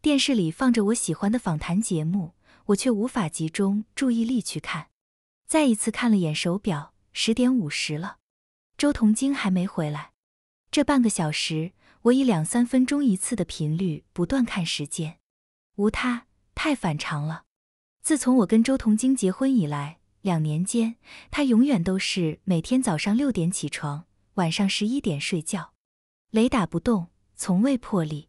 电视里放着我喜欢的访谈节目，我却无法集中注意力去看。再一次看了眼手表，十点五十了，周同京还没回来。这半个小时，我以两三分钟一次的频率不断看时间，无他，太反常了。自从我跟周同京结婚以来，两年间，他永远都是每天早上六点起床，晚上十一点睡觉，雷打不动，从未破例。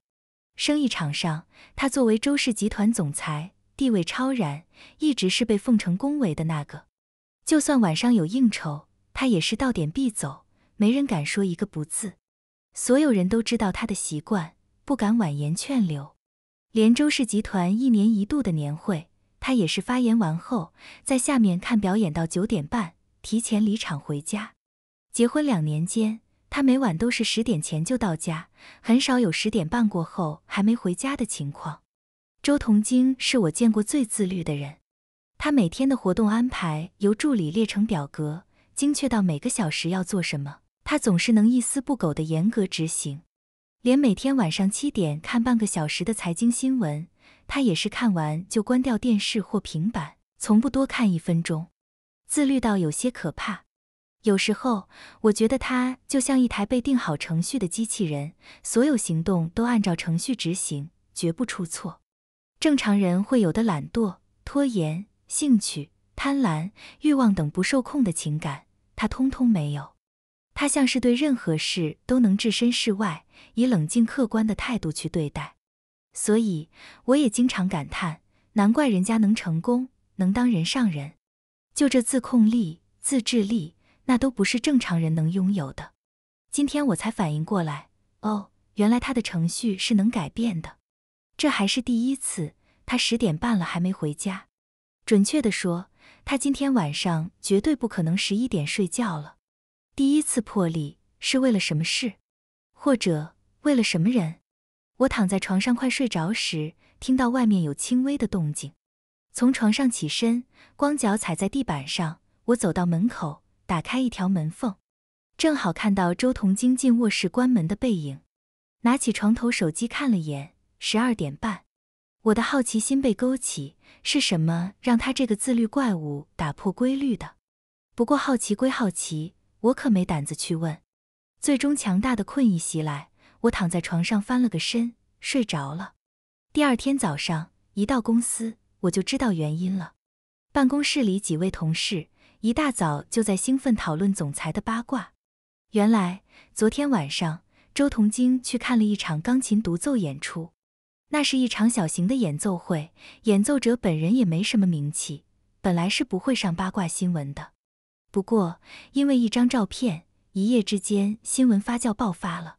生意场上，他作为周氏集团总裁，地位超然，一直是被奉承恭维的那个。就算晚上有应酬，他也是到点必走，没人敢说一个不字。所有人都知道他的习惯，不敢婉言劝留。连周氏集团一年一度的年会，他也是发言完后，在下面看表演到九点半，提前离场回家。结婚两年间。他每晚都是十点前就到家，很少有十点半过后还没回家的情况。周同京是我见过最自律的人。他每天的活动安排由助理列成表格，精确到每个小时要做什么。他总是能一丝不苟地严格执行，连每天晚上七点看半个小时的财经新闻，他也是看完就关掉电视或平板，从不多看一分钟，自律到有些可怕。有时候，我觉得他就像一台被定好程序的机器人，所有行动都按照程序执行，绝不出错。正常人会有的懒惰、拖延、兴趣、贪婪、欲望等不受控的情感，他通通没有。他像是对任何事都能置身事外，以冷静客观的态度去对待。所以，我也经常感叹：难怪人家能成功，能当人上人，就这自控力、自制力。那都不是正常人能拥有的。今天我才反应过来，哦，原来他的程序是能改变的。这还是第一次。他十点半了还没回家。准确的说，他今天晚上绝对不可能十一点睡觉了。第一次破例是为了什么事？或者为了什么人？我躺在床上快睡着时，听到外面有轻微的动静。从床上起身，光脚踩在地板上，我走到门口。打开一条门缝，正好看到周同晶进卧室关门的背影。拿起床头手机看了眼，十二点半。我的好奇心被勾起，是什么让他这个自律怪物打破规律的？不过好奇归好奇，我可没胆子去问。最终，强大的困意袭来，我躺在床上翻了个身，睡着了。第二天早上一到公司，我就知道原因了。办公室里几位同事。一大早就在兴奋讨论总裁的八卦。原来昨天晚上周同京去看了一场钢琴独奏演出，那是一场小型的演奏会，演奏者本人也没什么名气，本来是不会上八卦新闻的。不过因为一张照片，一夜之间新闻发酵爆发了。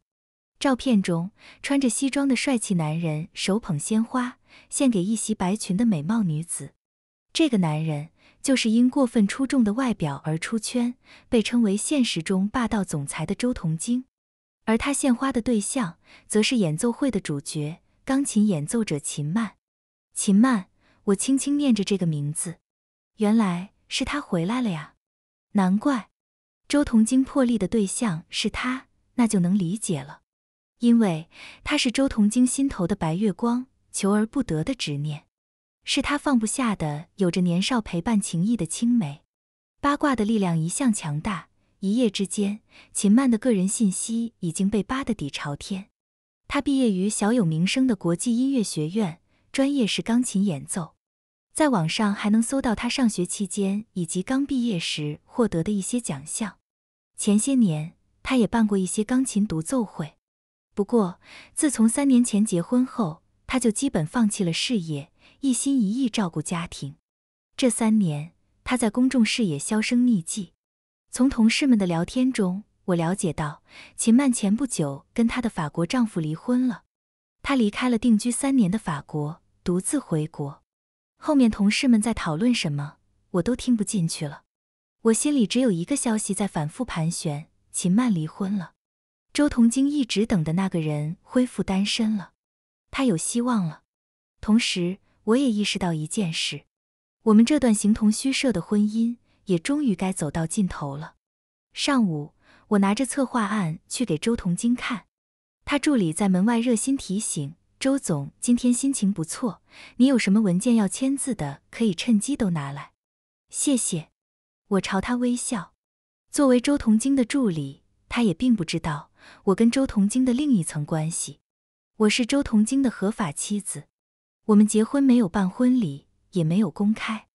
照片中穿着西装的帅气男人手捧鲜花，献给一袭白裙的美貌女子。这个男人就是因过分出众的外表而出圈，被称为现实中霸道总裁的周同京。而他献花的对象则是演奏会的主角——钢琴演奏者秦曼。秦曼，我轻轻念着这个名字，原来是他回来了呀！难怪周同京破例的对象是他，那就能理解了，因为他是周同京心头的白月光，求而不得的执念。是他放不下的，有着年少陪伴情谊的青梅。八卦的力量一向强大，一夜之间，秦曼的个人信息已经被扒得底朝天。她毕业于小有名声的国际音乐学院，专业是钢琴演奏。在网上还能搜到她上学期间以及刚毕业时获得的一些奖项。前些年，她也办过一些钢琴独奏会。不过，自从三年前结婚后，她就基本放弃了事业。一心一意照顾家庭，这三年她在公众视野销声匿迹。从同事们的聊天中，我了解到秦曼前不久跟她的法国丈夫离婚了，她离开了定居三年的法国，独自回国。后面同事们在讨论什么，我都听不进去了。我心里只有一个消息在反复盘旋：秦曼离婚了，周同京一直等的那个人恢复单身了，他有希望了。同时。我也意识到一件事，我们这段形同虚设的婚姻也终于该走到尽头了。上午，我拿着策划案去给周同京看，他助理在门外热心提醒：“周总今天心情不错，你有什么文件要签字的，可以趁机都拿来。”谢谢。我朝他微笑。作为周同京的助理，他也并不知道我跟周同京的另一层关系，我是周同京的合法妻子。我们结婚没有办婚礼，也没有公开。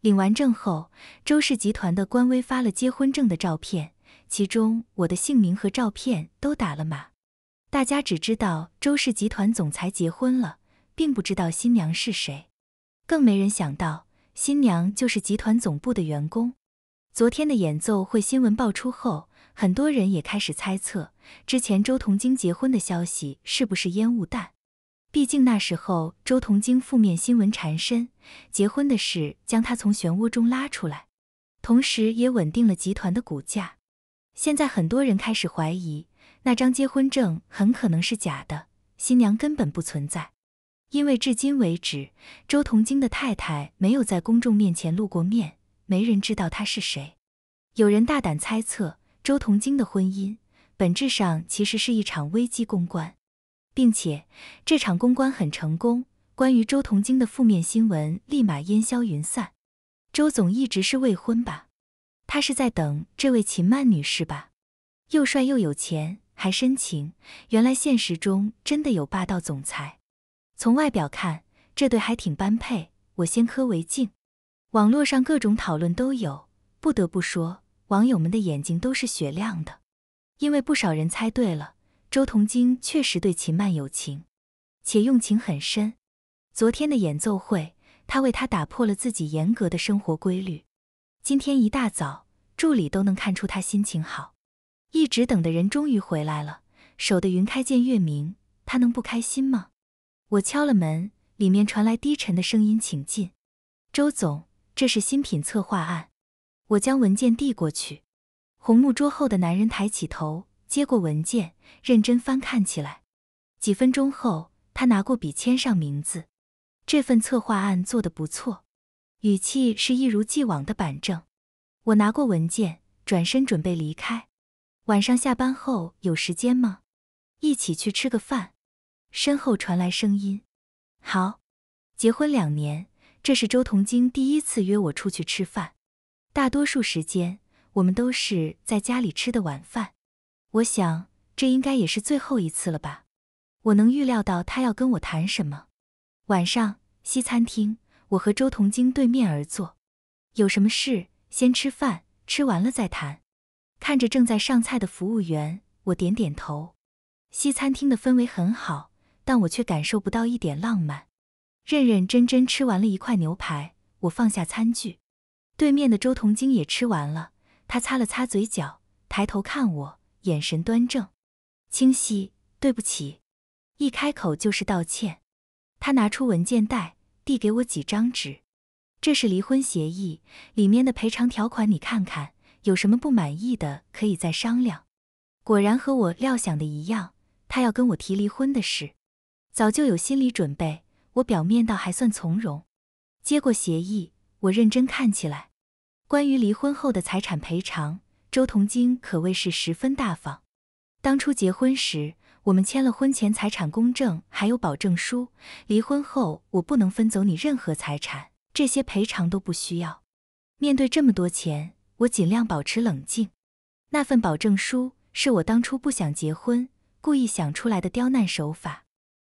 领完证后，周氏集团的官微发了结婚证的照片，其中我的姓名和照片都打了码，大家只知道周氏集团总裁结婚了，并不知道新娘是谁，更没人想到新娘就是集团总部的员工。昨天的演奏会新闻爆出后，很多人也开始猜测，之前周同京结婚的消息是不是烟雾弹？毕竟那时候周同京负面新闻缠身，结婚的事将他从漩涡中拉出来，同时也稳定了集团的股价。现在很多人开始怀疑，那张结婚证很可能是假的，新娘根本不存在。因为至今为止，周同京的太太没有在公众面前露过面，没人知道她是谁。有人大胆猜测，周同京的婚姻本质上其实是一场危机公关。并且这场公关很成功，关于周彤晶的负面新闻立马烟消云散。周总一直是未婚吧？他是在等这位秦曼女士吧？又帅又有钱，还深情。原来现实中真的有霸道总裁。从外表看，这对还挺般配。我先磕为敬。网络上各种讨论都有，不得不说，网友们的眼睛都是雪亮的，因为不少人猜对了。周同京确实对秦曼有情，且用情很深。昨天的演奏会，他为她打破了自己严格的生活规律。今天一大早，助理都能看出他心情好。一直等的人终于回来了，守得云开见月明，他能不开心吗？我敲了门，里面传来低沉的声音：“请进。”周总，这是新品策划案。我将文件递过去，红木桌后的男人抬起头。接过文件，认真翻看起来。几分钟后，他拿过笔签上名字。这份策划案做得不错，语气是一如既往的板正。我拿过文件，转身准备离开。晚上下班后有时间吗？一起去吃个饭。身后传来声音：“好。”结婚两年，这是周同晶第一次约我出去吃饭。大多数时间，我们都是在家里吃的晚饭。我想，这应该也是最后一次了吧。我能预料到他要跟我谈什么。晚上，西餐厅，我和周同晶对面而坐。有什么事，先吃饭，吃完了再谈。看着正在上菜的服务员，我点点头。西餐厅的氛围很好，但我却感受不到一点浪漫。认认真真吃完了一块牛排，我放下餐具。对面的周同晶也吃完了，他擦了擦嘴角，抬头看我。眼神端正，清晰。对不起，一开口就是道歉。他拿出文件袋，递给我几张纸，这是离婚协议，里面的赔偿条款你看看，有什么不满意的可以再商量。果然和我料想的一样，他要跟我提离婚的事，早就有心理准备。我表面倒还算从容，接过协议，我认真看起来。关于离婚后的财产赔偿。周同京可谓是十分大方。当初结婚时，我们签了婚前财产公证，还有保证书。离婚后，我不能分走你任何财产，这些赔偿都不需要。面对这么多钱，我尽量保持冷静。那份保证书是我当初不想结婚，故意想出来的刁难手法。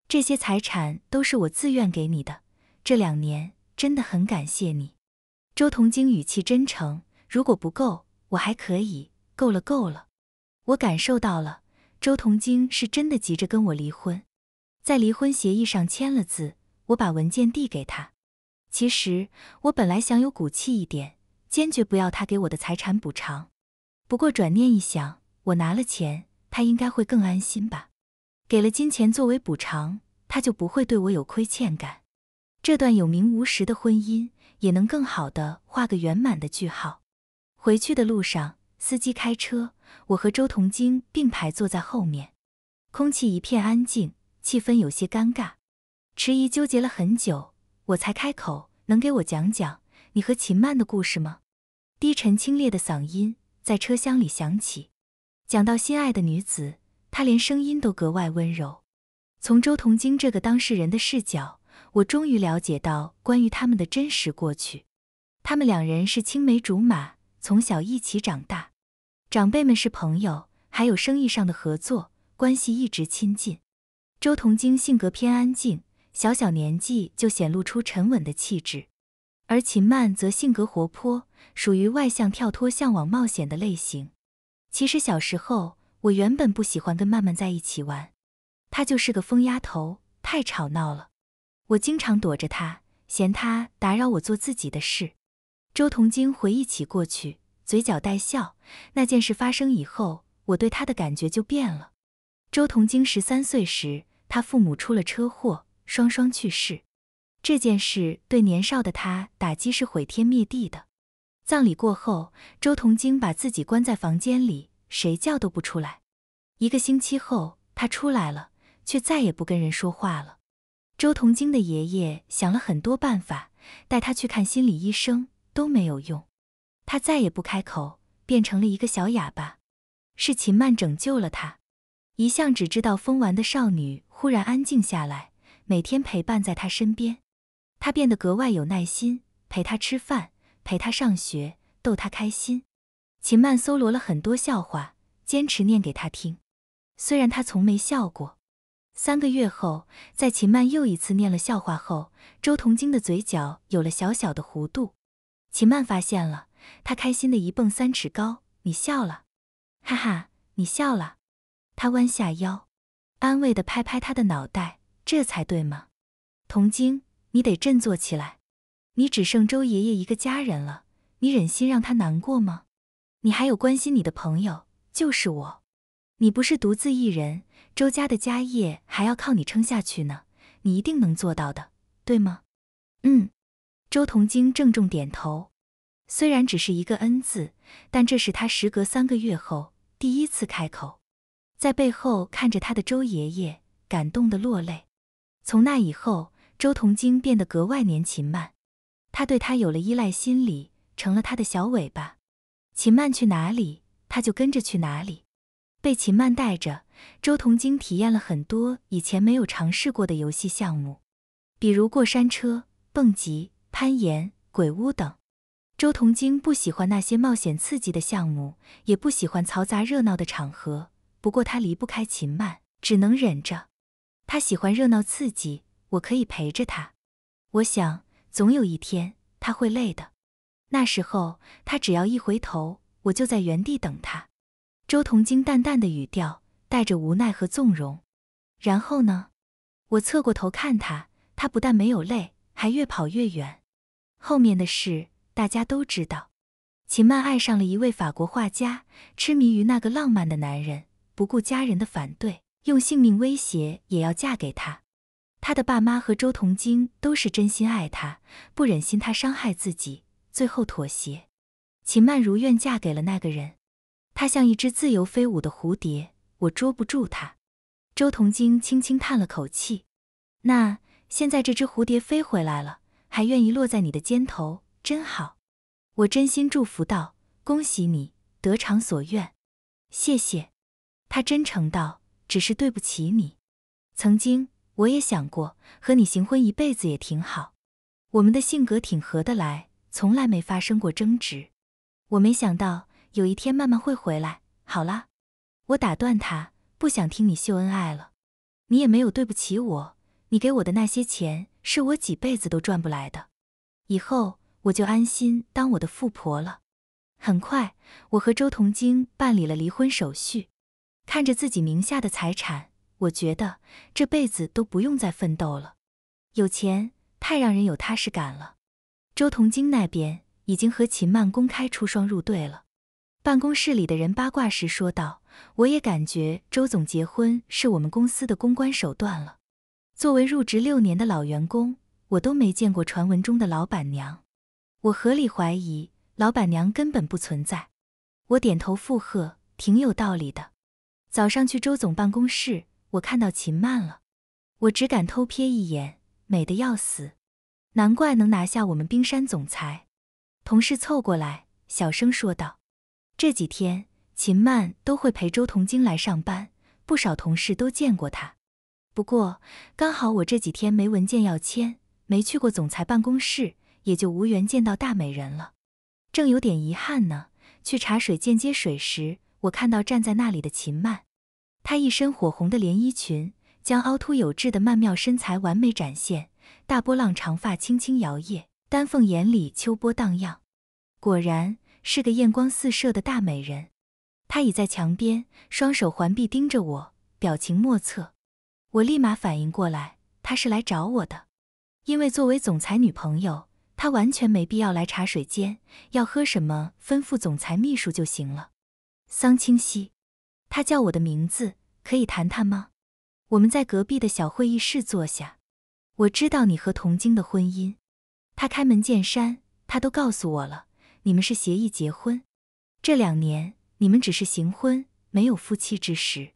这些财产都是我自愿给你的，这两年真的很感谢你。周同京语气真诚，如果不够。我还可以，够了够了，我感受到了，周同晶是真的急着跟我离婚，在离婚协议上签了字，我把文件递给他。其实我本来想有骨气一点，坚决不要他给我的财产补偿，不过转念一想，我拿了钱，他应该会更安心吧，给了金钱作为补偿，他就不会对我有亏欠感，这段有名无实的婚姻也能更好的画个圆满的句号。回去的路上，司机开车，我和周同京并排坐在后面，空气一片安静，气氛有些尴尬。迟疑纠结了很久，我才开口：“能给我讲讲你和秦曼的故事吗？”低沉清冽的嗓音在车厢里响起。讲到心爱的女子，她连声音都格外温柔。从周同京这个当事人的视角，我终于了解到关于他们的真实过去。他们两人是青梅竹马。从小一起长大，长辈们是朋友，还有生意上的合作关系一直亲近。周同京性格偏安静，小小年纪就显露出沉稳的气质；而秦曼则性格活泼，属于外向、跳脱、向往冒险的类型。其实小时候，我原本不喜欢跟曼曼在一起玩，她就是个疯丫头，太吵闹了，我经常躲着她，嫌她打扰我做自己的事。周同京回忆起过去，嘴角带笑。那件事发生以后，我对他的感觉就变了。周同京十三岁时，他父母出了车祸，双双去世。这件事对年少的他打击是毁天灭地的。葬礼过后，周同京把自己关在房间里，谁叫都不出来。一个星期后，他出来了，却再也不跟人说话了。周同京的爷爷想了很多办法，带他去看心理医生。都没有用，他再也不开口，变成了一个小哑巴。是秦曼拯救了他。一向只知道疯玩的少女忽然安静下来，每天陪伴在他身边。他变得格外有耐心，陪他吃饭，陪他上学，逗他开心。秦曼搜罗了很多笑话，坚持念给他听。虽然他从没笑过。三个月后，在秦曼又一次念了笑话后，周同京的嘴角有了小小的弧度。秦曼发现了，她开心的一蹦三尺高。你笑了，哈哈，你笑了。他弯下腰，安慰的拍拍他的脑袋，这才对嘛。童晶，你得振作起来。你只剩周爷爷一个家人了，你忍心让他难过吗？你还有关心你的朋友，就是我。你不是独自一人，周家的家业还要靠你撑下去呢。你一定能做到的，对吗？嗯。周同京郑重点头，虽然只是一个恩字，但这是他时隔三个月后第一次开口。在背后看着他的周爷爷感动的落泪。从那以后，周同京变得格外黏秦曼，他对他有了依赖心理，成了他的小尾巴。秦曼去哪里，他就跟着去哪里。被秦曼带着，周同京体验了很多以前没有尝试过的游戏项目，比如过山车、蹦极。攀岩、鬼屋等。周同京不喜欢那些冒险刺激的项目，也不喜欢嘈杂热闹的场合。不过他离不开秦曼，只能忍着。他喜欢热闹刺激，我可以陪着他。我想，总有一天他会累的。那时候他只要一回头，我就在原地等他。周同京淡淡的语调，带着无奈和纵容。然后呢？我侧过头看他，他不但没有累，还越跑越远。后面的事大家都知道，秦曼爱上了一位法国画家，痴迷于那个浪漫的男人，不顾家人的反对，用性命威胁也要嫁给他。他的爸妈和周同京都是真心爱他，不忍心他伤害自己，最后妥协。秦曼如愿嫁给了那个人，他像一只自由飞舞的蝴蝶，我捉不住他。周同京轻轻叹了口气，那现在这只蝴蝶飞回来了。还愿意落在你的肩头，真好。我真心祝福道：“恭喜你得偿所愿。”谢谢。他真诚道：“只是对不起你。曾经我也想过和你行婚一辈子也挺好，我们的性格挺合得来，从来没发生过争执。我没想到有一天慢慢会回来。好啦，我打断他，不想听你秀恩爱了。你也没有对不起我，你给我的那些钱。”是我几辈子都赚不来的，以后我就安心当我的富婆了。很快，我和周同京办理了离婚手续，看着自己名下的财产，我觉得这辈子都不用再奋斗了。有钱太让人有踏实感了。周同京那边已经和秦曼公开出双入对了。办公室里的人八卦时说道：“我也感觉周总结婚是我们公司的公关手段了。”作为入职六年的老员工，我都没见过传闻中的老板娘，我合理怀疑老板娘根本不存在。我点头附和，挺有道理的。早上去周总办公室，我看到秦曼了，我只敢偷瞥一眼，美得要死，难怪能拿下我们冰山总裁。同事凑过来小声说道：“这几天秦曼都会陪周同京来上班，不少同事都见过她。”不过刚好我这几天没文件要签，没去过总裁办公室，也就无缘见到大美人了，正有点遗憾呢。去茶水间接水时，我看到站在那里的秦曼，她一身火红的连衣裙，将凹凸有致的曼妙身材完美展现，大波浪长发轻轻摇曳，丹凤眼里秋波荡漾，果然是个艳光四射的大美人。她倚在墙边，双手环臂盯着我，表情莫测。我立马反应过来，他是来找我的，因为作为总裁女朋友，他完全没必要来茶水间，要喝什么吩咐总裁秘书就行了。桑清溪，他叫我的名字，可以谈谈吗？我们在隔壁的小会议室坐下。我知道你和童晶的婚姻，他开门见山，他都告诉我了，你们是协议结婚，这两年你们只是行婚，没有夫妻之实，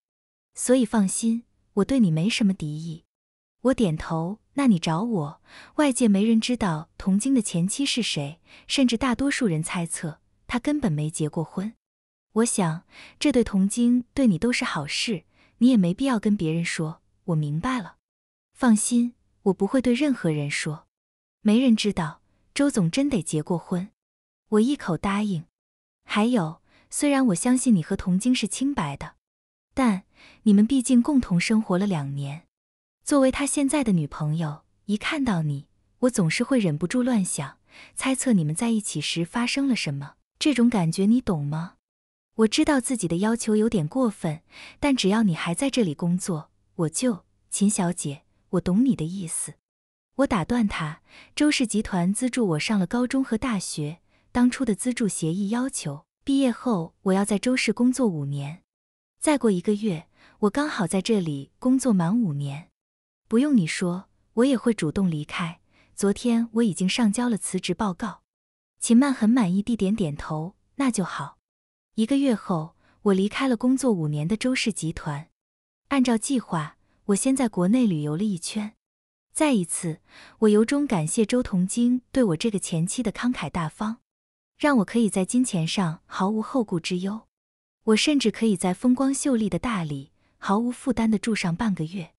所以放心。我对你没什么敌意，我点头。那你找我，外界没人知道童晶的前妻是谁，甚至大多数人猜测他根本没结过婚。我想这对童晶对你都是好事，你也没必要跟别人说。我明白了，放心，我不会对任何人说。没人知道周总真得结过婚，我一口答应。还有，虽然我相信你和童晶是清白的。但你们毕竟共同生活了两年，作为他现在的女朋友，一看到你，我总是会忍不住乱想、猜测你们在一起时发生了什么。这种感觉你懂吗？我知道自己的要求有点过分，但只要你还在这里工作，我就……秦小姐，我懂你的意思。我打断他，周氏集团资助我上了高中和大学，当初的资助协议要求毕业后我要在周氏工作五年。再过一个月，我刚好在这里工作满五年，不用你说，我也会主动离开。昨天我已经上交了辞职报告。秦曼很满意地点点头，那就好。一个月后，我离开了工作五年的周氏集团。按照计划，我先在国内旅游了一圈。再一次，我由衷感谢周同京对我这个前妻的慷慨大方，让我可以在金钱上毫无后顾之忧。我甚至可以在风光秀丽的大理毫无负担的住上半个月，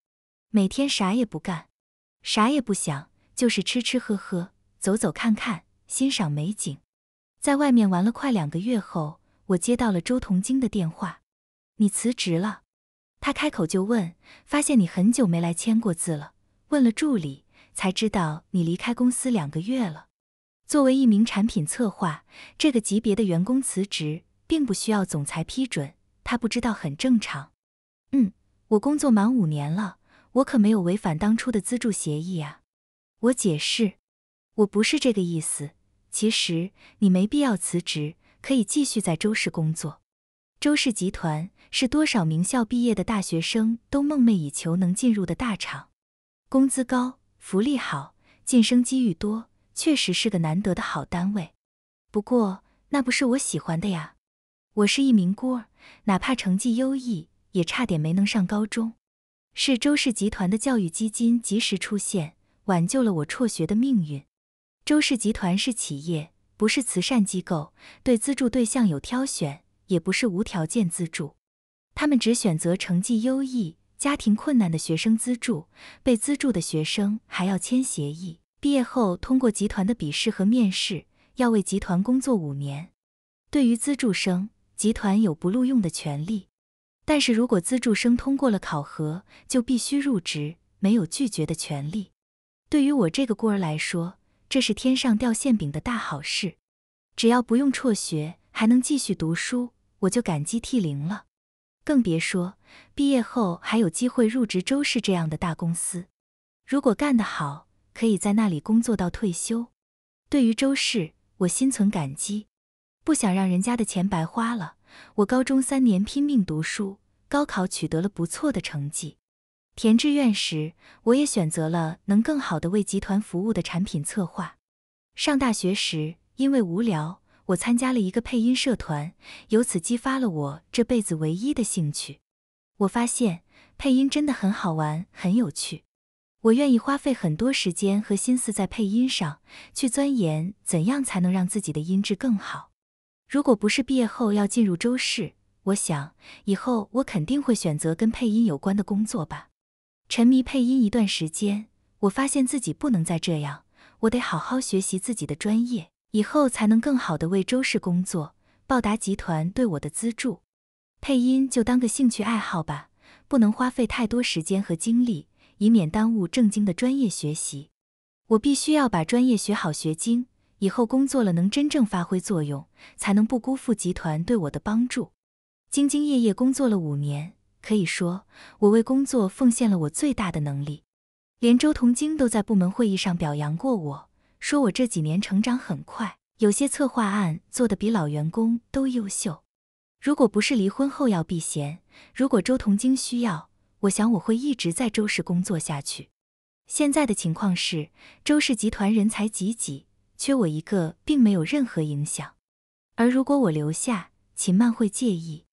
每天啥也不干，啥也不想，就是吃吃喝喝，走走看看，欣赏美景。在外面玩了快两个月后，我接到了周同京的电话：“你辞职了？”他开口就问，发现你很久没来签过字了，问了助理才知道你离开公司两个月了。作为一名产品策划这个级别的员工辞职。并不需要总裁批准，他不知道很正常。嗯，我工作满五年了，我可没有违反当初的资助协议啊。我解释，我不是这个意思。其实你没必要辞职，可以继续在周氏工作。周氏集团是多少名校毕业的大学生都梦寐以求能进入的大厂，工资高，福利好，晋升机遇多，确实是个难得的好单位。不过那不是我喜欢的呀。我是一名孤儿，哪怕成绩优异，也差点没能上高中。是周氏集团的教育基金及时出现，挽救了我辍学的命运。周氏集团是企业，不是慈善机构，对资助对象有挑选，也不是无条件资助。他们只选择成绩优异、家庭困难的学生资助。被资助的学生还要签协议，毕业后通过集团的笔试和面试，要为集团工作五年。对于资助生，集团有不录用的权利，但是如果资助生通过了考核，就必须入职，没有拒绝的权利。对于我这个孤儿来说，这是天上掉馅饼的大好事。只要不用辍学，还能继续读书，我就感激涕零了。更别说毕业后还有机会入职周氏这样的大公司，如果干得好，可以在那里工作到退休。对于周氏，我心存感激。不想让人家的钱白花了。我高中三年拼命读书，高考取得了不错的成绩。填志愿时，我也选择了能更好的为集团服务的产品策划。上大学时，因为无聊，我参加了一个配音社团，由此激发了我这辈子唯一的兴趣。我发现配音真的很好玩，很有趣。我愿意花费很多时间和心思在配音上，去钻研怎样才能让自己的音质更好。如果不是毕业后要进入周氏，我想以后我肯定会选择跟配音有关的工作吧。沉迷配音一段时间，我发现自己不能再这样，我得好好学习自己的专业，以后才能更好的为周氏工作，报答集团对我的资助。配音就当个兴趣爱好吧，不能花费太多时间和精力，以免耽误正经的专业学习。我必须要把专业学好学精。以后工作了，能真正发挥作用，才能不辜负集团对我的帮助。兢兢业业工作了五年，可以说我为工作奉献了我最大的能力。连周同京都在部门会议上表扬过我，说我这几年成长很快，有些策划案做得比老员工都优秀。如果不是离婚后要避嫌，如果周同京需要，我想我会一直在周氏工作下去。现在的情况是，周氏集团人才济济。缺我一个并没有任何影响，而如果我留下，秦曼会介意。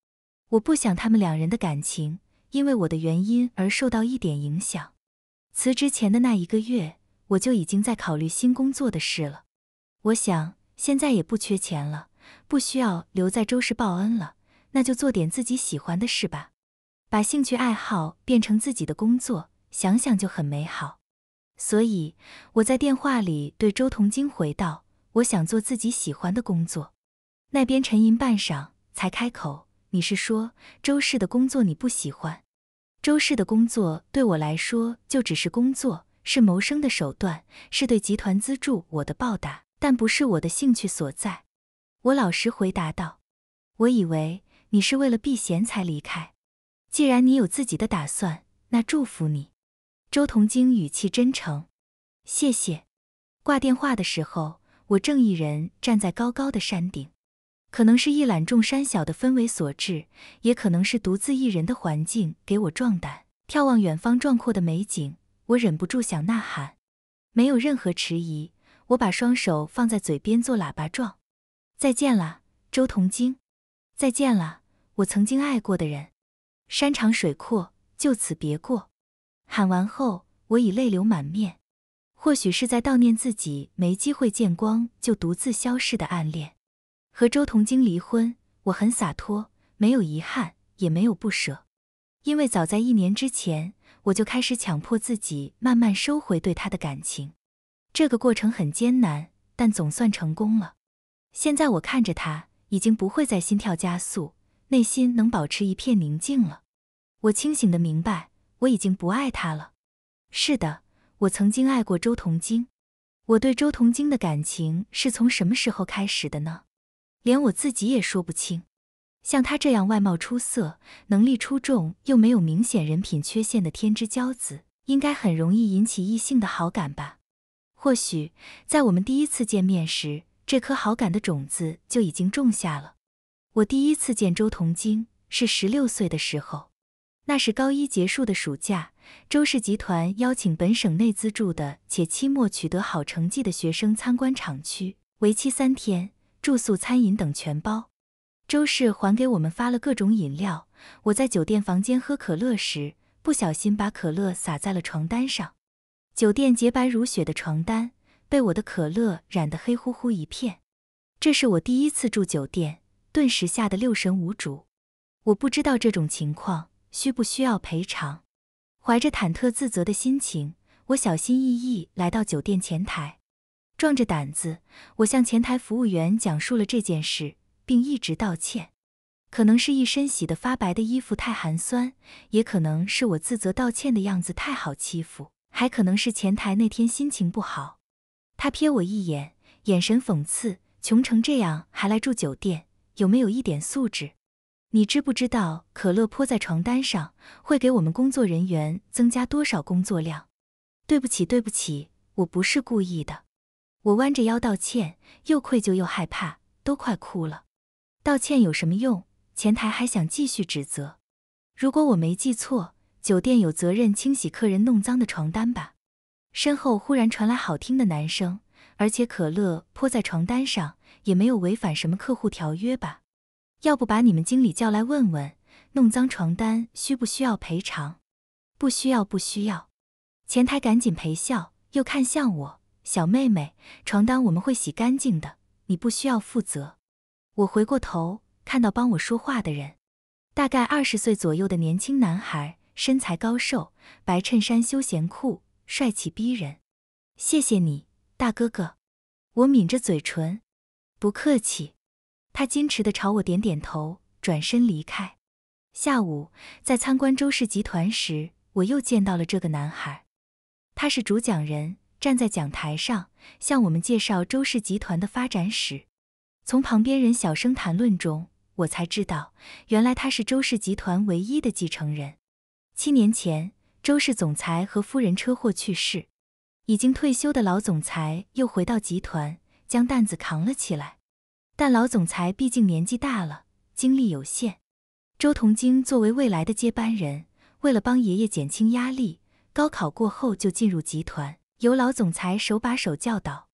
我不想他们两人的感情因为我的原因而受到一点影响。辞职前的那一个月，我就已经在考虑新工作的事了。我想现在也不缺钱了，不需要留在周氏报恩了，那就做点自己喜欢的事吧，把兴趣爱好变成自己的工作，想想就很美好。所以，我在电话里对周同京回道：“我想做自己喜欢的工作。”那边沉吟半晌，才开口：“你是说周氏的工作你不喜欢？周氏的工作对我来说就只是工作，是谋生的手段，是对集团资助我的报答，但不是我的兴趣所在。”我老实回答道：“我以为你是为了避嫌才离开。既然你有自己的打算，那祝福你。”周同京语气真诚，谢谢。挂电话的时候，我正一人站在高高的山顶，可能是一览众山小的氛围所致，也可能是独自一人的环境给我壮胆。眺望远方壮阔的美景，我忍不住想呐喊。没有任何迟疑，我把双手放在嘴边做喇叭状。再见了，周同京。再见了，我曾经爱过的人。山长水阔，就此别过。喊完后，我已泪流满面，或许是在悼念自己没机会见光就独自消逝的暗恋。和周同京离婚，我很洒脱，没有遗憾，也没有不舍，因为早在一年之前，我就开始强迫自己慢慢收回对他的感情。这个过程很艰难，但总算成功了。现在我看着他，已经不会再心跳加速，内心能保持一片宁静了。我清醒的明白。我已经不爱他了。是的，我曾经爱过周同京。我对周同京的感情是从什么时候开始的呢？连我自己也说不清。像他这样外貌出色、能力出众又没有明显人品缺陷的天之骄子，应该很容易引起异性的好感吧？或许在我们第一次见面时，这颗好感的种子就已经种下了。我第一次见周同京是十六岁的时候。那是高一结束的暑假，周氏集团邀请本省内资助的且期末取得好成绩的学生参观厂区，为期三天，住宿、餐饮等全包。周氏还给我们发了各种饮料。我在酒店房间喝可乐时，不小心把可乐洒在了床单上。酒店洁白如雪的床单被我的可乐染得黑乎乎一片。这是我第一次住酒店，顿时吓得六神无主。我不知道这种情况。需不需要赔偿？怀着忐忑自责的心情，我小心翼翼来到酒店前台，壮着胆子，我向前台服务员讲述了这件事，并一直道歉。可能是一身洗的发白的衣服太寒酸，也可能是我自责道歉的样子太好欺负，还可能是前台那天心情不好。他瞥我一眼，眼神讽刺：“穷成这样还来住酒店，有没有一点素质？”你知不知道可乐泼在床单上会给我们工作人员增加多少工作量？对不起，对不起，我不是故意的。我弯着腰道歉，又愧疚又害怕，都快哭了。道歉有什么用？前台还想继续指责。如果我没记错，酒店有责任清洗客人弄脏的床单吧？身后忽然传来好听的男声，而且可乐泼在床单上也没有违反什么客户条约吧？要不把你们经理叫来问问，弄脏床单需不需要赔偿？不需要，不需要。前台赶紧赔笑，又看向我，小妹妹，床单我们会洗干净的，你不需要负责。我回过头，看到帮我说话的人，大概二十岁左右的年轻男孩，身材高瘦，白衬衫、休闲裤，帅气逼人。谢谢你，大哥哥。我抿着嘴唇，不客气。他矜持地朝我点点头，转身离开。下午在参观周氏集团时，我又见到了这个男孩。他是主讲人，站在讲台上向我们介绍周氏集团的发展史。从旁边人小声谈论中，我才知道，原来他是周氏集团唯一的继承人。七年前，周氏总裁和夫人车祸去世，已经退休的老总裁又回到集团，将担子扛了起来。但老总裁毕竟年纪大了，精力有限。周同京作为未来的接班人，为了帮爷爷减轻压力，高考过后就进入集团，由老总裁手把手教导。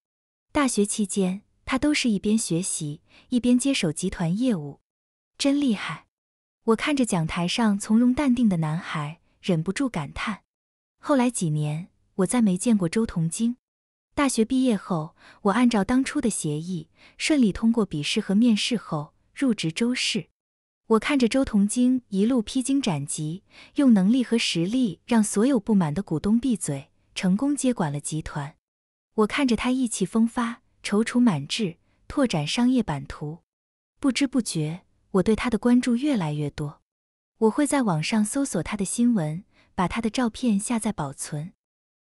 大学期间，他都是一边学习一边接手集团业务，真厉害！我看着讲台上从容淡定的男孩，忍不住感叹。后来几年，我再没见过周同京。大学毕业后，我按照当初的协议，顺利通过笔试和面试后入职周氏。我看着周同京一路披荆斩棘，用能力和实力让所有不满的股东闭嘴，成功接管了集团。我看着他意气风发、踌躇满志，拓展商业版图。不知不觉，我对他的关注越来越多。我会在网上搜索他的新闻，把他的照片下载保存。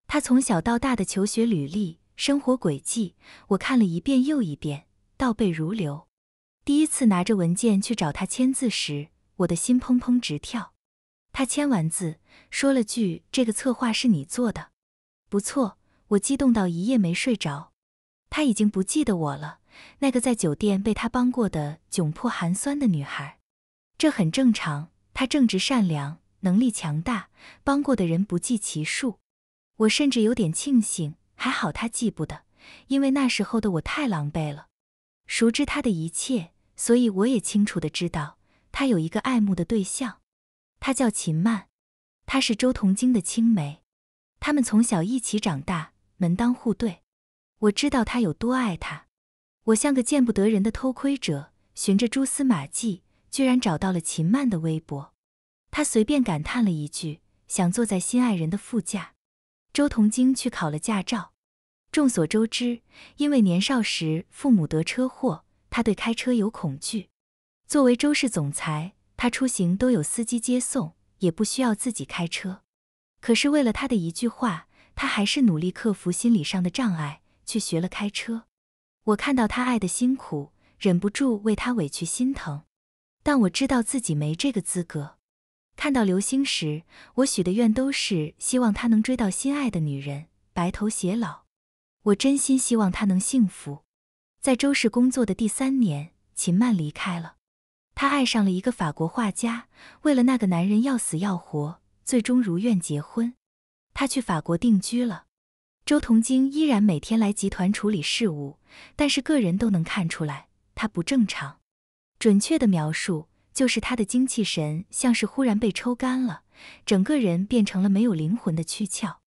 他从小到大的求学履历、生活轨迹，我看了一遍又一遍，倒背如流。第一次拿着文件去找他签字时，我的心砰砰直跳。他签完字，说了句：“这个策划是你做的。”不错，我激动到一夜没睡着。他已经不记得我了，那个在酒店被他帮过的窘迫寒酸的女孩。这很正常，他正直善良，能力强大，帮过的人不计其数。我甚至有点庆幸，还好他记不得，因为那时候的我太狼狈了。熟知他的一切，所以我也清楚的知道他有一个爱慕的对象，他叫秦曼，他是周同京的青梅，他们从小一起长大，门当户对。我知道他有多爱他，我像个见不得人的偷窥者，寻着蛛丝马迹，居然找到了秦曼的微博。他随便感叹了一句：“想坐在心爱人的副驾。”周同京去考了驾照。众所周知，因为年少时父母得车祸，他对开车有恐惧。作为周氏总裁，他出行都有司机接送，也不需要自己开车。可是为了他的一句话，他还是努力克服心理上的障碍，去学了开车。我看到他爱的辛苦，忍不住为他委屈心疼，但我知道自己没这个资格。看到流星时，我许的愿都是希望他能追到心爱的女人，白头偕老。我真心希望他能幸福。在周氏工作的第三年，秦曼离开了，她爱上了一个法国画家，为了那个男人要死要活，最终如愿结婚。她去法国定居了。周同京依然每天来集团处理事务，但是个人都能看出来他不正常。准确的描述。就是他的精气神像是忽然被抽干了，整个人变成了没有灵魂的躯壳。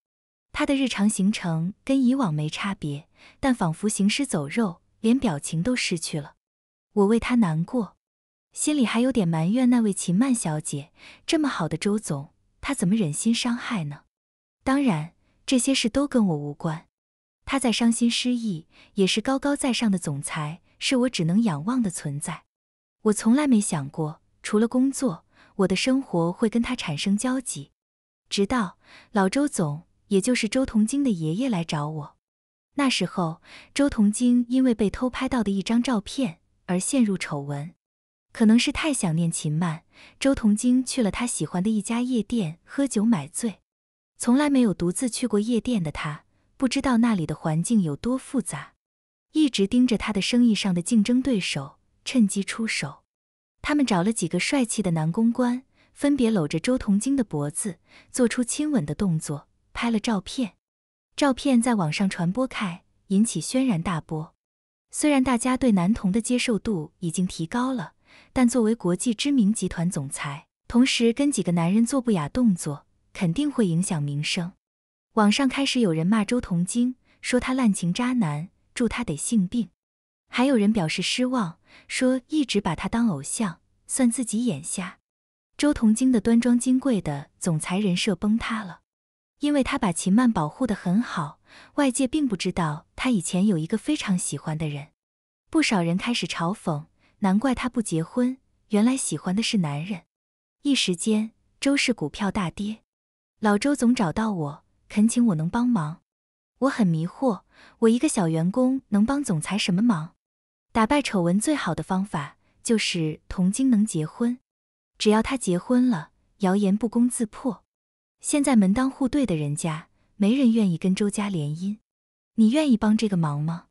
他的日常行程跟以往没差别，但仿佛行尸走肉，连表情都失去了。我为他难过，心里还有点埋怨那位秦曼小姐，这么好的周总，她怎么忍心伤害呢？当然，这些事都跟我无关。他在伤心失意，也是高高在上的总裁，是我只能仰望的存在。我从来没想过，除了工作，我的生活会跟他产生交集。直到老周总，也就是周同京的爷爷来找我。那时候，周同京因为被偷拍到的一张照片而陷入丑闻。可能是太想念秦曼，周同京去了他喜欢的一家夜店喝酒买醉。从来没有独自去过夜店的他，不知道那里的环境有多复杂，一直盯着他的生意上的竞争对手。趁机出手，他们找了几个帅气的男公关，分别搂着周彤晶的脖子，做出亲吻的动作，拍了照片。照片在网上传播开，引起轩然大波。虽然大家对男童的接受度已经提高了，但作为国际知名集团总裁，同时跟几个男人做不雅动作，肯定会影响名声。网上开始有人骂周彤晶，说她滥情渣男，祝她得性病。还有人表示失望，说一直把他当偶像，算自己眼瞎。周同京的端庄金贵的总裁人设崩塌了，因为他把秦曼保护得很好，外界并不知道他以前有一个非常喜欢的人。不少人开始嘲讽，难怪他不结婚，原来喜欢的是男人。一时间，周氏股票大跌。老周总找到我，恳请我能帮忙。我很迷惑，我一个小员工能帮总裁什么忙？打败丑闻最好的方法就是童晶能结婚，只要她结婚了，谣言不攻自破。现在门当户对的人家，没人愿意跟周家联姻。你愿意帮这个忙吗？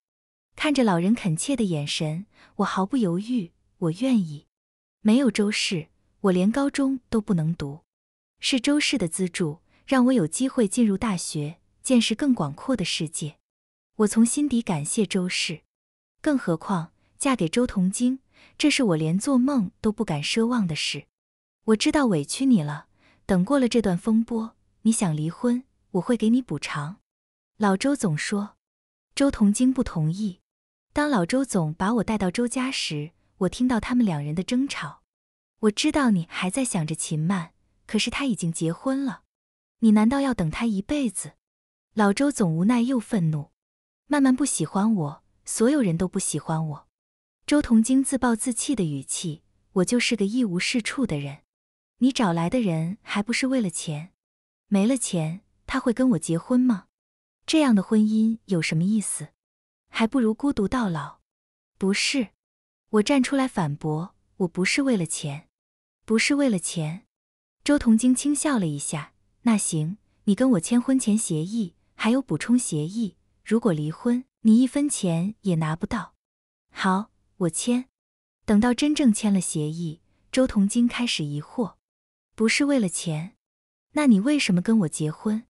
看着老人恳切的眼神，我毫不犹豫，我愿意。没有周氏，我连高中都不能读，是周氏的资助让我有机会进入大学，见识更广阔的世界。我从心底感谢周氏。更何况嫁给周同京，这是我连做梦都不敢奢望的事。我知道委屈你了，等过了这段风波，你想离婚，我会给你补偿。老周总说，周同京不同意。当老周总把我带到周家时，我听到他们两人的争吵。我知道你还在想着秦曼，可是她已经结婚了，你难道要等她一辈子？老周总无奈又愤怒。曼曼不喜欢我。所有人都不喜欢我，周同京自暴自弃的语气，我就是个一无是处的人。你找来的人还不是为了钱？没了钱，他会跟我结婚吗？这样的婚姻有什么意思？还不如孤独到老。不是，我站出来反驳，我不是为了钱，不是为了钱。周同京轻笑了一下，那行，你跟我签婚前协议，还有补充协议，如果离婚。你一分钱也拿不到。好，我签。等到真正签了协议，周同金开始疑惑：不是为了钱？那你为什么跟我结婚？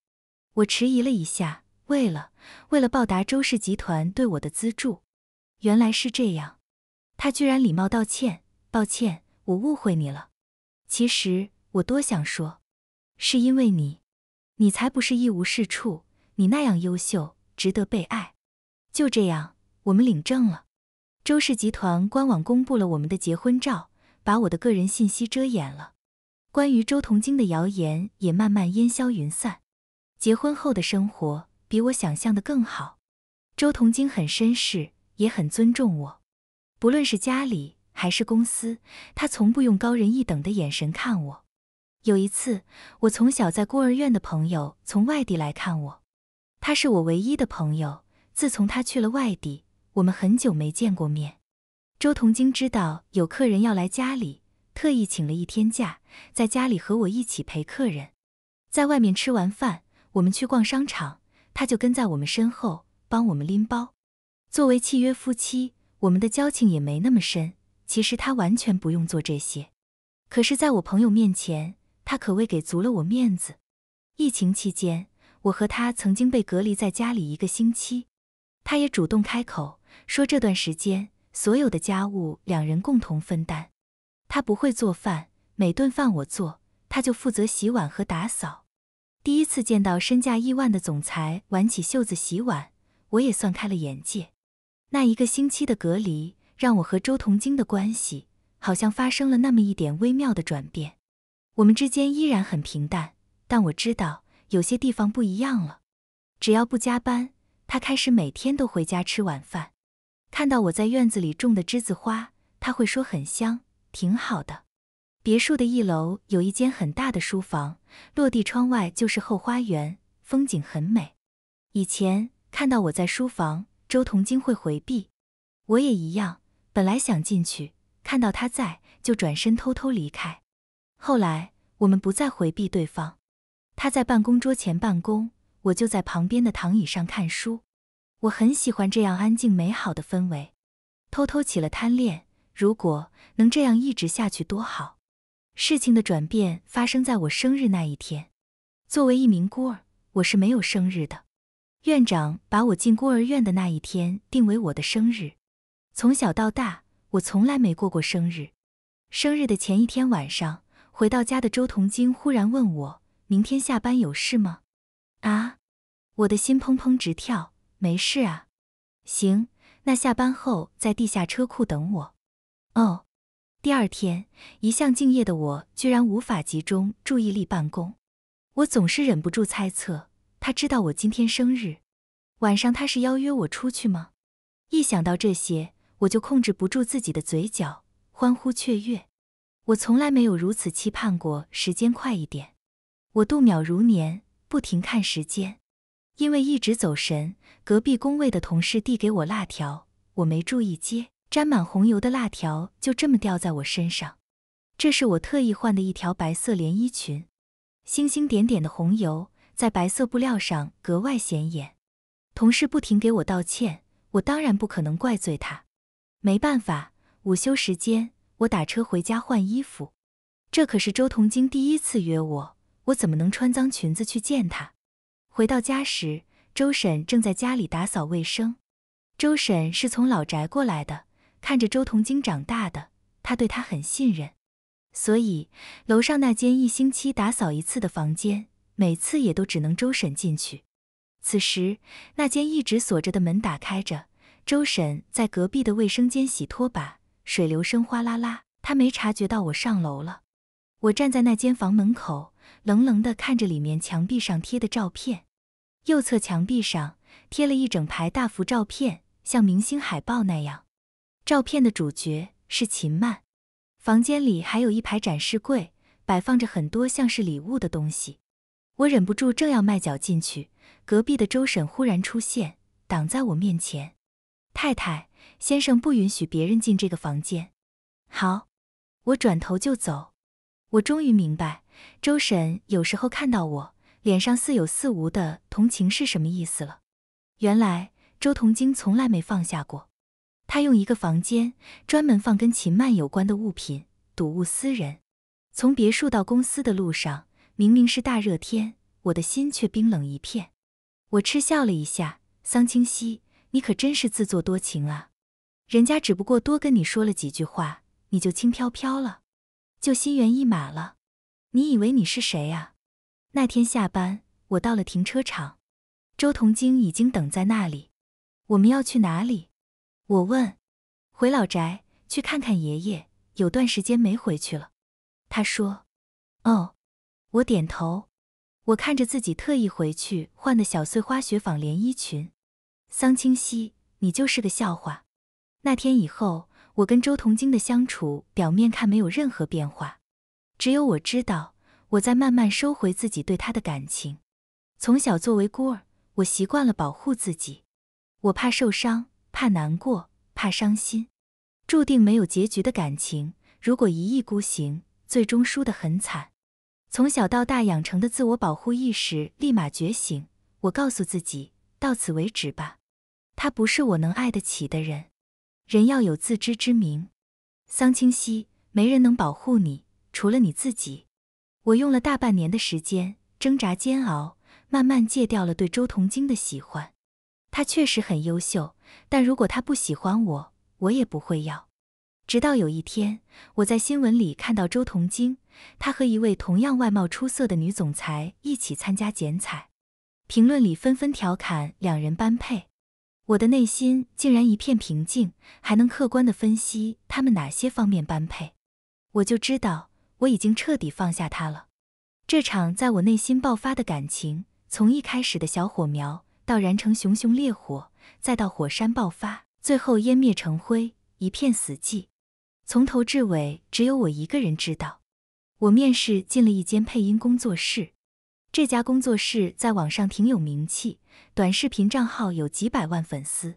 我迟疑了一下：为了，为了报答周氏集团对我的资助。原来是这样。他居然礼貌道歉：抱歉，我误会你了。其实我多想说，是因为你，你才不是一无是处，你那样优秀，值得被爱。就这样，我们领证了。周氏集团官网公布了我们的结婚照，把我的个人信息遮掩了。关于周同京的谣言也慢慢烟消云散。结婚后的生活比我想象的更好。周同京很绅士，也很尊重我。不论是家里还是公司，他从不用高人一等的眼神看我。有一次，我从小在孤儿院的朋友从外地来看我，他是我唯一的朋友。自从他去了外地，我们很久没见过面。周同京知道有客人要来家里，特意请了一天假，在家里和我一起陪客人。在外面吃完饭，我们去逛商场，他就跟在我们身后帮我们拎包。作为契约夫妻，我们的交情也没那么深。其实他完全不用做这些，可是在我朋友面前，他可谓给足了我面子。疫情期间，我和他曾经被隔离在家里一个星期。他也主动开口说，这段时间所有的家务两人共同分担。他不会做饭，每顿饭我做，他就负责洗碗和打扫。第一次见到身价亿万的总裁挽起袖子洗碗，我也算开了眼界。那一个星期的隔离，让我和周同京的关系好像发生了那么一点微妙的转变。我们之间依然很平淡，但我知道有些地方不一样了。只要不加班。他开始每天都回家吃晚饭，看到我在院子里种的栀子花，他会说很香，挺好的。别墅的一楼有一间很大的书房，落地窗外就是后花园，风景很美。以前看到我在书房，周同金会回避，我也一样。本来想进去，看到他在，就转身偷偷离开。后来我们不再回避对方，他在办公桌前办公。我就在旁边的躺椅上看书，我很喜欢这样安静美好的氛围，偷偷起了贪恋。如果能这样一直下去多好！事情的转变发生在我生日那一天。作为一名孤儿，我是没有生日的。院长把我进孤儿院的那一天定为我的生日。从小到大，我从来没过过生日。生日的前一天晚上，回到家的周同金忽然问我：“明天下班有事吗？”啊，我的心砰砰直跳，没事啊。行，那下班后在地下车库等我。哦，第二天，一向敬业的我居然无法集中注意力办公，我总是忍不住猜测，他知道我今天生日，晚上他是邀约我出去吗？一想到这些，我就控制不住自己的嘴角，欢呼雀跃。我从来没有如此期盼过时间快一点，我度秒如年。不停看时间，因为一直走神。隔壁工位的同事递给我辣条，我没注意接，沾满红油的辣条就这么掉在我身上。这是我特意换的一条白色连衣裙，星星点点的红油在白色布料上格外显眼。同事不停给我道歉，我当然不可能怪罪他。没办法，午休时间我打车回家换衣服。这可是周同京第一次约我。我怎么能穿脏裙子去见他？回到家时，周婶正在家里打扫卫生。周婶是从老宅过来的，看着周同晶长大的，她对他很信任，所以楼上那间一星期打扫一次的房间，每次也都只能周婶进去。此时，那间一直锁着的门打开着，周婶在隔壁的卫生间洗拖把，水流声哗啦啦。她没察觉到我上楼了。我站在那间房门口。冷冷地看着里面墙壁上贴的照片，右侧墙壁上贴了一整排大幅照片，像明星海报那样。照片的主角是秦曼。房间里还有一排展示柜，摆放着很多像是礼物的东西。我忍不住正要迈脚进去，隔壁的周婶忽然出现，挡在我面前：“太太，先生不允许别人进这个房间。”“好。”我转头就走。我终于明白，周婶有时候看到我脸上似有似无的同情是什么意思了。原来周同京从来没放下过。他用一个房间专门放跟秦曼有关的物品，睹物思人。从别墅到公司的路上，明明是大热天，我的心却冰冷一片。我嗤笑了一下：“桑清溪，你可真是自作多情啊！人家只不过多跟你说了几句话，你就轻飘飘了。”就心猿意马了，你以为你是谁啊？那天下班，我到了停车场，周同京已经等在那里。我们要去哪里？我问。回老宅去看看爷爷，有段时间没回去了。他说。哦。我点头。我看着自己特意回去换的小碎花雪纺连衣裙。桑清溪，你就是个笑话。那天以后。我跟周同京的相处，表面看没有任何变化，只有我知道，我在慢慢收回自己对他的感情。从小作为孤儿，我习惯了保护自己，我怕受伤，怕难过，怕伤心。注定没有结局的感情，如果一意孤行，最终输得很惨。从小到大养成的自我保护意识立马觉醒，我告诉自己，到此为止吧，他不是我能爱得起的人。人要有自知之明，桑清溪，没人能保护你，除了你自己。我用了大半年的时间挣扎煎熬，慢慢戒掉了对周同京的喜欢。他确实很优秀，但如果他不喜欢我，我也不会要。直到有一天，我在新闻里看到周同京，他和一位同样外貌出色的女总裁一起参加剪彩，评论里纷纷调侃两人般配。我的内心竟然一片平静，还能客观的分析他们哪些方面般配，我就知道我已经彻底放下他了。这场在我内心爆发的感情，从一开始的小火苗，到燃成熊熊烈火，再到火山爆发，最后湮灭成灰，一片死寂。从头至尾，只有我一个人知道。我面试进了一间配音工作室，这家工作室在网上挺有名气。短视频账号有几百万粉丝，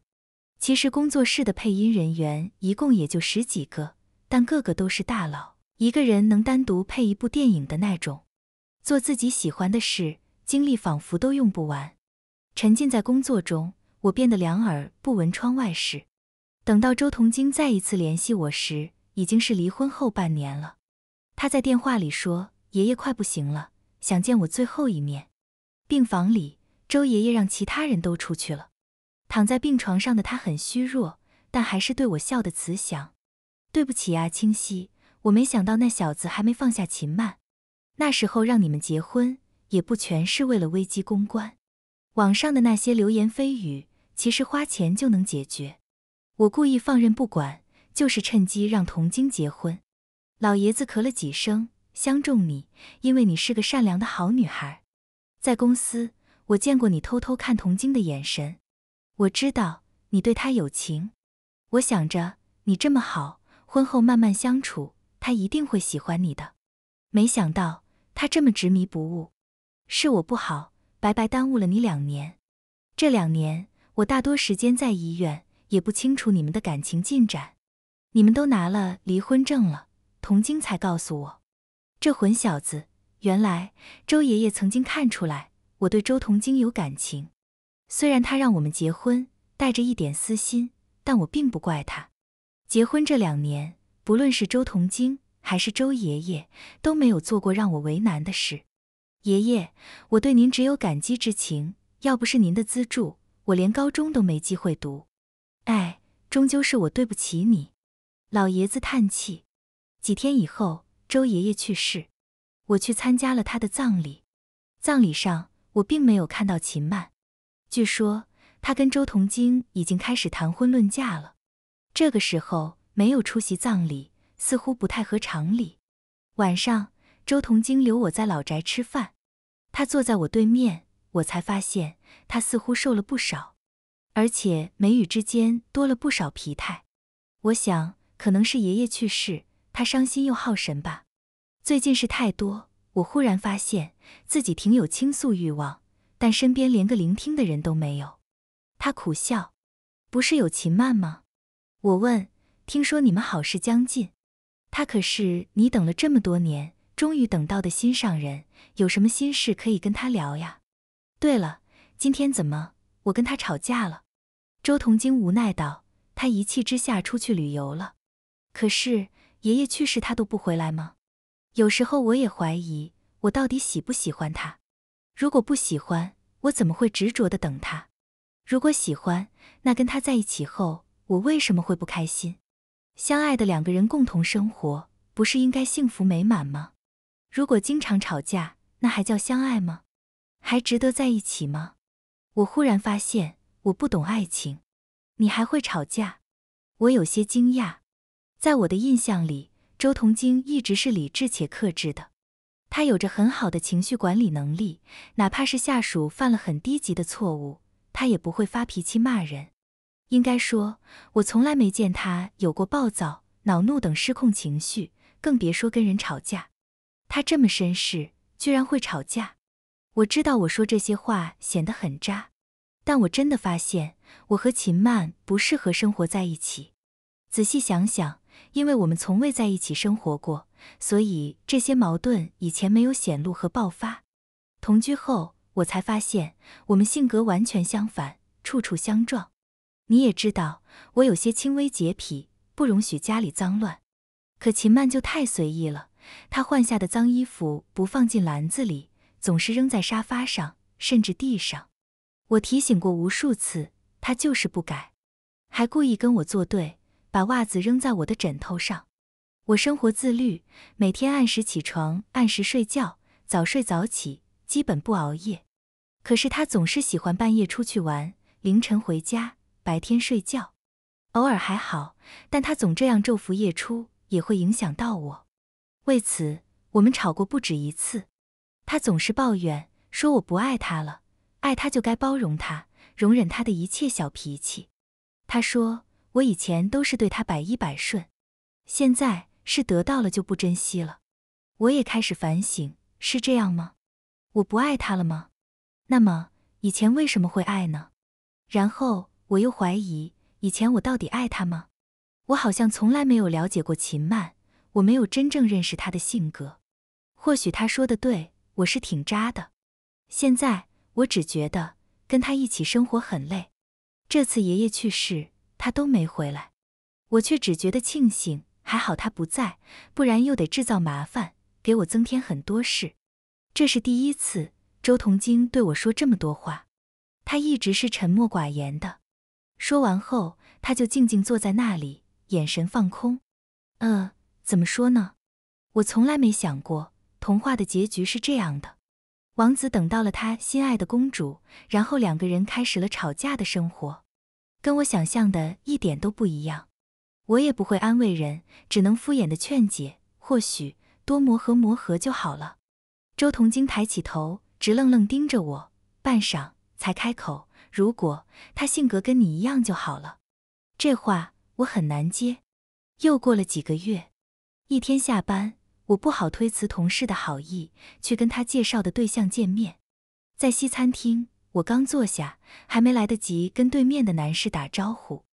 其实工作室的配音人员一共也就十几个，但个个都是大佬，一个人能单独配一部电影的那种。做自己喜欢的事，精力仿佛都用不完。沉浸在工作中，我变得两耳不闻窗外事。等到周同京再一次联系我时，已经是离婚后半年了。他在电话里说：“爷爷快不行了，想见我最后一面。”病房里。周爷爷让其他人都出去了，躺在病床上的他很虚弱，但还是对我笑得慈祥。对不起啊，清溪，我没想到那小子还没放下秦曼。那时候让你们结婚，也不全是为了危机公关。网上的那些流言蜚语，其实花钱就能解决。我故意放任不管，就是趁机让童晶结婚。老爷子咳了几声，相中你，因为你是个善良的好女孩，在公司。我见过你偷偷看童晶的眼神，我知道你对他有情。我想着你这么好，婚后慢慢相处，他一定会喜欢你的。没想到他这么执迷不悟，是我不好，白白耽误了你两年。这两年我大多时间在医院，也不清楚你们的感情进展。你们都拿了离婚证了，童晶才告诉我，这混小子原来周爷爷曾经看出来。我对周同京有感情，虽然他让我们结婚带着一点私心，但我并不怪他。结婚这两年，不论是周同京还是周爷爷，都没有做过让我为难的事。爷爷，我对您只有感激之情。要不是您的资助，我连高中都没机会读。哎，终究是我对不起你。老爷子叹气。几天以后，周爷爷去世，我去参加了他的葬礼。葬礼上。我并没有看到秦曼，据说她跟周同京已经开始谈婚论嫁了。这个时候没有出席葬礼，似乎不太合常理。晚上，周同京留我在老宅吃饭，他坐在我对面，我才发现他似乎瘦了不少，而且眉宇之间多了不少疲态。我想，可能是爷爷去世，他伤心又耗神吧。最近事太多。我忽然发现自己挺有倾诉欲望，但身边连个聆听的人都没有。他苦笑：“不是有秦曼吗？”我问：“听说你们好事将近，她可是你等了这么多年，终于等到的心上人，有什么心事可以跟她聊呀？”对了，今天怎么我跟她吵架了？周同京无奈道：“她一气之下出去旅游了。可是爷爷去世，她都不回来吗？”有时候我也怀疑，我到底喜不喜欢他？如果不喜欢，我怎么会执着的等他？如果喜欢，那跟他在一起后，我为什么会不开心？相爱的两个人共同生活，不是应该幸福美满吗？如果经常吵架，那还叫相爱吗？还值得在一起吗？我忽然发现，我不懂爱情。你还会吵架？我有些惊讶，在我的印象里。周同京一直是理智且克制的，他有着很好的情绪管理能力，哪怕是下属犯了很低级的错误，他也不会发脾气骂人。应该说，我从来没见他有过暴躁、恼怒等失控情绪，更别说跟人吵架。他这么绅士，居然会吵架？我知道我说这些话显得很渣，但我真的发现我和秦曼不适合生活在一起。仔细想想。因为我们从未在一起生活过，所以这些矛盾以前没有显露和爆发。同居后，我才发现我们性格完全相反，处处相撞。你也知道，我有些轻微洁癖，不容许家里脏乱。可秦曼就太随意了，她换下的脏衣服不放进篮子里，总是扔在沙发上，甚至地上。我提醒过无数次，她就是不改，还故意跟我作对。把袜子扔在我的枕头上。我生活自律，每天按时起床，按时睡觉，早睡早起，基本不熬夜。可是他总是喜欢半夜出去玩，凌晨回家，白天睡觉。偶尔还好，但他总这样昼伏夜出，也会影响到我。为此，我们吵过不止一次。他总是抱怨说我不爱他了，爱他就该包容他，容忍他的一切小脾气。他说。我以前都是对他百依百顺，现在是得到了就不珍惜了。我也开始反省，是这样吗？我不爱他了吗？那么以前为什么会爱呢？然后我又怀疑，以前我到底爱他吗？我好像从来没有了解过秦曼，我没有真正认识他的性格。或许他说的对我是挺渣的。现在我只觉得跟他一起生活很累。这次爷爷去世。他都没回来，我却只觉得庆幸，还好他不在，不然又得制造麻烦，给我增添很多事。这是第一次，周同京对我说这么多话。他一直是沉默寡言的。说完后，他就静静坐在那里，眼神放空。呃，怎么说呢？我从来没想过童话的结局是这样的：王子等到了他心爱的公主，然后两个人开始了吵架的生活。跟我想象的一点都不一样，我也不会安慰人，只能敷衍的劝解。或许多磨合磨合就好了。周同京抬起头，直愣愣盯着我，半晌才开口：“如果他性格跟你一样就好了。”这话我很难接。又过了几个月，一天下班，我不好推辞同事的好意，去跟他介绍的对象见面，在西餐厅。我刚坐下，还没来得及跟对面的男士打招呼，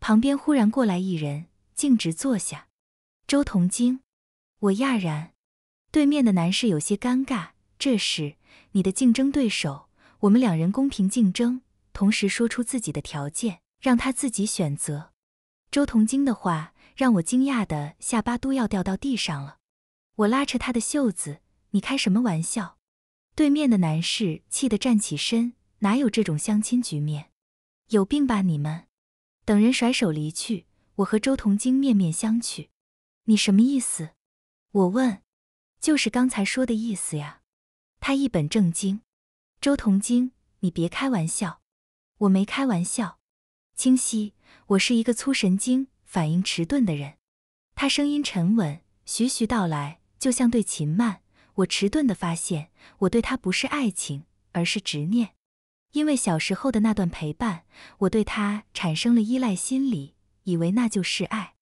旁边忽然过来一人，径直坐下。周同京，我讶然。对面的男士有些尴尬。这是你的竞争对手，我们两人公平竞争，同时说出自己的条件，让他自己选择。周同京的话让我惊讶的下巴都要掉到地上了。我拉扯他的袖子：“你开什么玩笑？”对面的男士气得站起身。哪有这种相亲局面？有病吧你们！等人甩手离去，我和周同京面面相觑。你什么意思？我问。就是刚才说的意思呀。他一本正经。周同京，你别开玩笑。我没开玩笑。清晰，我是一个粗神经、反应迟钝的人。他声音沉稳，徐徐道来，就像对秦曼。我迟钝的发现，我对她不是爱情，而是执念。因为小时候的那段陪伴，我对他产生了依赖心理，以为那就是爱。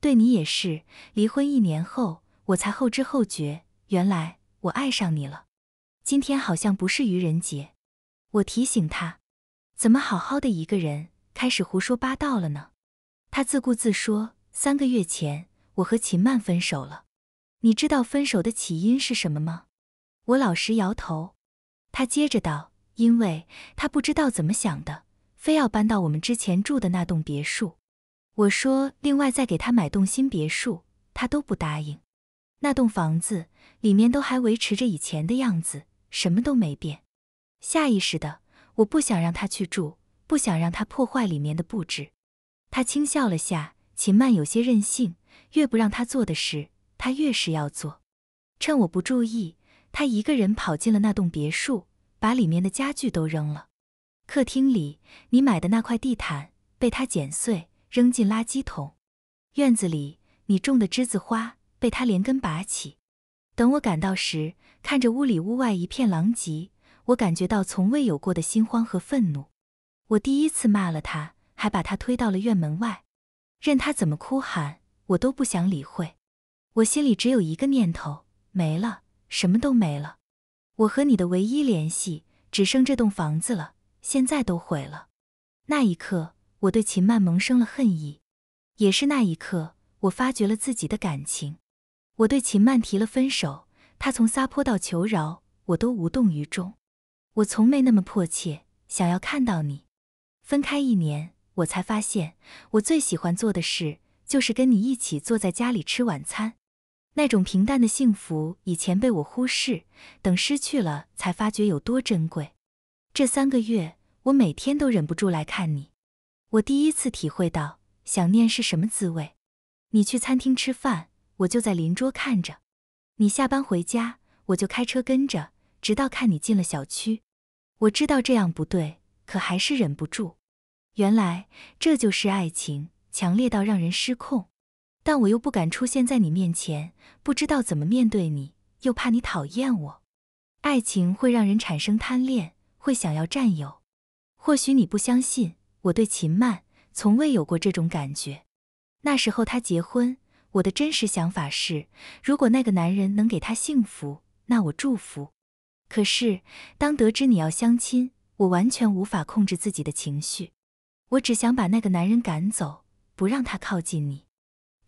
对你也是。离婚一年后，我才后知后觉，原来我爱上你了。今天好像不是愚人节，我提醒他，怎么好好的一个人开始胡说八道了呢？他自顾自说，三个月前我和秦曼分手了。你知道分手的起因是什么吗？我老实摇头。他接着道。因为他不知道怎么想的，非要搬到我们之前住的那栋别墅。我说另外再给他买栋新别墅，他都不答应。那栋房子里面都还维持着以前的样子，什么都没变。下意识的，我不想让他去住，不想让他破坏里面的布置。他轻笑了下，秦曼有些任性，越不让他做的事，他越是要做。趁我不注意，他一个人跑进了那栋别墅。把里面的家具都扔了，客厅里你买的那块地毯被他剪碎扔进垃圾桶，院子里你种的栀子花被他连根拔起。等我赶到时，看着屋里屋外一片狼藉，我感觉到从未有过的心慌和愤怒。我第一次骂了他，还把他推到了院门外，任他怎么哭喊，我都不想理会。我心里只有一个念头：没了，什么都没了。我和你的唯一联系，只剩这栋房子了，现在都毁了。那一刻，我对秦曼萌生了恨意，也是那一刻，我发觉了自己的感情。我对秦曼提了分手，她从撒泼到求饶，我都无动于衷。我从没那么迫切想要看到你。分开一年，我才发现，我最喜欢做的事就是跟你一起坐在家里吃晚餐。那种平淡的幸福，以前被我忽视，等失去了才发觉有多珍贵。这三个月，我每天都忍不住来看你，我第一次体会到想念是什么滋味。你去餐厅吃饭，我就在邻桌看着；你下班回家，我就开车跟着，直到看你进了小区。我知道这样不对，可还是忍不住。原来这就是爱情，强烈到让人失控。但我又不敢出现在你面前，不知道怎么面对你，又怕你讨厌我。爱情会让人产生贪恋，会想要占有。或许你不相信，我对秦曼从未有过这种感觉。那时候她结婚，我的真实想法是，如果那个男人能给她幸福，那我祝福。可是当得知你要相亲，我完全无法控制自己的情绪，我只想把那个男人赶走，不让他靠近你。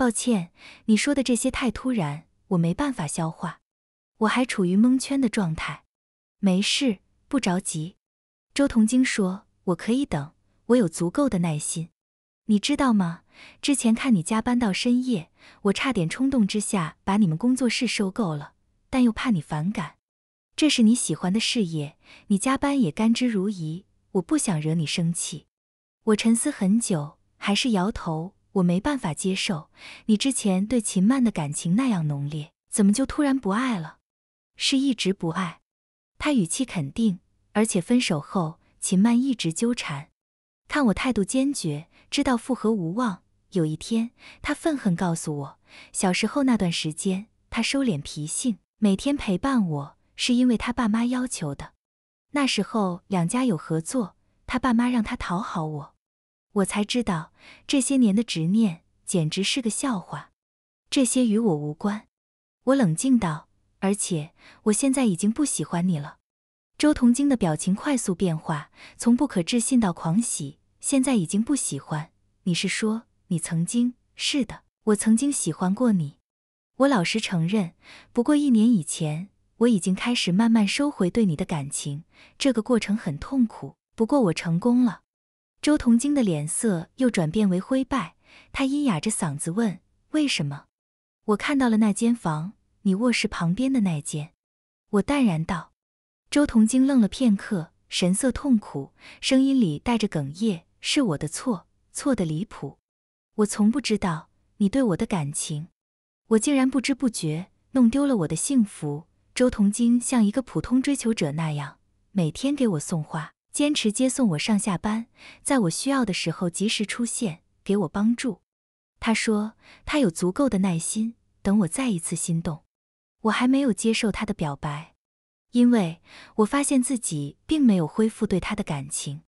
抱歉，你说的这些太突然，我没办法消化，我还处于蒙圈的状态。没事，不着急。周同京说：“我可以等，我有足够的耐心。”你知道吗？之前看你加班到深夜，我差点冲动之下把你们工作室收购了，但又怕你反感。这是你喜欢的事业，你加班也甘之如饴。我不想惹你生气。我沉思很久，还是摇头。我没办法接受你之前对秦曼的感情那样浓烈，怎么就突然不爱了？是一直不爱。他语气肯定，而且分手后秦曼一直纠缠。看我态度坚决，知道复合无望。有一天，他愤恨告诉我，小时候那段时间他收敛脾性，每天陪伴我，是因为他爸妈要求的。那时候两家有合作，他爸妈让他讨好我。我才知道，这些年的执念简直是个笑话。这些与我无关。我冷静道，而且我现在已经不喜欢你了。周同京的表情快速变化，从不可置信到狂喜。现在已经不喜欢？你是说你曾经？是的，我曾经喜欢过你。我老实承认。不过一年以前，我已经开始慢慢收回对你的感情。这个过程很痛苦，不过我成功了。周同京的脸色又转变为灰败，他阴哑着嗓子问：“为什么？”我看到了那间房，你卧室旁边的那间。”我淡然道。周同京愣了片刻，神色痛苦，声音里带着哽咽：“是我的错，错的离谱。我从不知道你对我的感情，我竟然不知不觉弄丢了我的幸福。”周同京像一个普通追求者那样，每天给我送花。坚持接送我上下班，在我需要的时候及时出现给我帮助。他说他有足够的耐心等我再一次心动。我还没有接受他的表白，因为我发现自己并没有恢复对他的感情，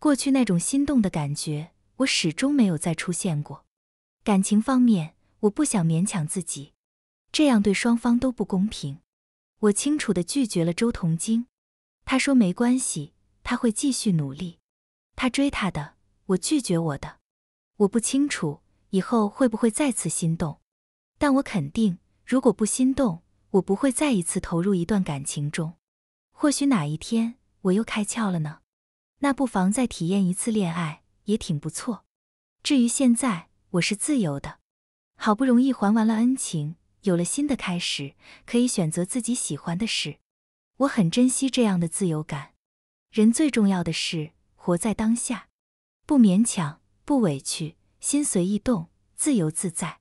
过去那种心动的感觉我始终没有再出现过。感情方面，我不想勉强自己，这样对双方都不公平。我清楚的拒绝了周同京，他说没关系。他会继续努力，他追他的，我拒绝我的，我不清楚以后会不会再次心动，但我肯定，如果不心动，我不会再一次投入一段感情中。或许哪一天我又开窍了呢？那不妨再体验一次恋爱，也挺不错。至于现在，我是自由的，好不容易还完了恩情，有了新的开始，可以选择自己喜欢的事，我很珍惜这样的自由感。人最重要的是活在当下，不勉强，不委屈，心随意动，自由自在。